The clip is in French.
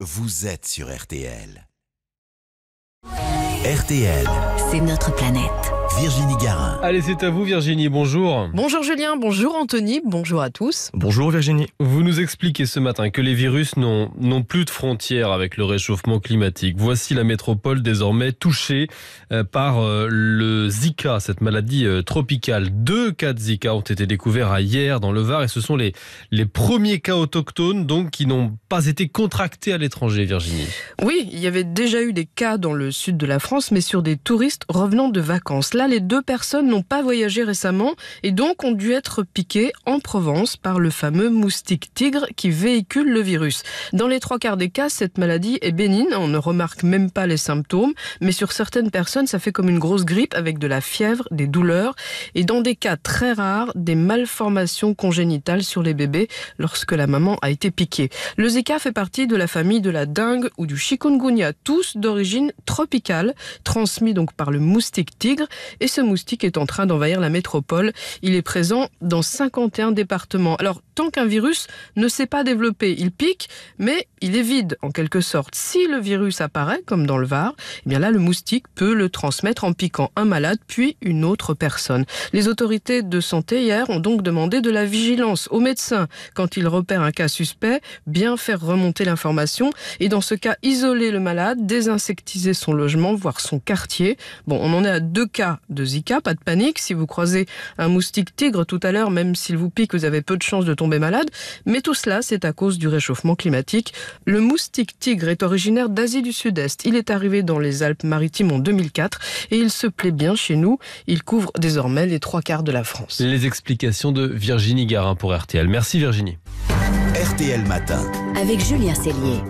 Vous êtes sur RTL. RTL. C'est notre planète. Virginie Garin. Allez, c'est à vous Virginie, bonjour. Bonjour Julien, bonjour Anthony, bonjour à tous. Bonjour Virginie. Vous nous expliquez ce matin que les virus n'ont plus de frontières avec le réchauffement climatique. Voici la métropole désormais touchée euh, par euh, le Zika, cette maladie euh, tropicale. Deux cas de Zika ont été découverts hier dans le Var et ce sont les, les premiers cas autochtones donc qui n'ont pas été contractés à l'étranger, Virginie. Oui, il y avait déjà eu des cas dans le sud de la France, mais sur des touristes revenant de vacances. Là, les deux personnes n'ont pas voyagé récemment et donc ont dû être piquées en Provence par le fameux moustique tigre qui véhicule le virus. Dans les trois quarts des cas, cette maladie est bénigne, on ne remarque même pas les symptômes, mais sur certaines personnes, ça fait comme une grosse grippe avec de la fièvre, des douleurs et dans des cas très rares, des malformations congénitales sur les bébés lorsque la maman a été piquée. Le Zika fait partie de la famille de la dengue ou du chikungunya, tous d'origine tropicale, transmis donc par le moustique tigre et ce moustique est en train d'envahir la métropole. Il est présent dans 51 départements. Alors, tant qu'un virus ne s'est pas développé, il pique, mais il est vide en quelque sorte. Si le virus apparaît, comme dans le Var, eh bien là, le moustique peut le transmettre en piquant un malade puis une autre personne. Les autorités de santé hier ont donc demandé de la vigilance aux médecins quand ils repèrent un cas suspect, bien faire remonter l'information et dans ce cas isoler le malade, désinsectiser son logement, voire son quartier. Bon, on en est à deux cas de Zika, pas de panique. Si vous croisez un moustique tigre tout à l'heure, même s'il vous pique, vous avez peu de chances de tomber malade. Mais tout cela, c'est à cause du réchauffement climatique. Le moustique tigre est originaire d'Asie du Sud-Est. Il est arrivé dans les Alpes-Maritimes en 2004 et il se plaît bien chez nous. Il couvre désormais les trois quarts de la France. Les explications de Virginie Garin pour RTL. Merci Virginie. RTL Matin. Avec Julien Cellier.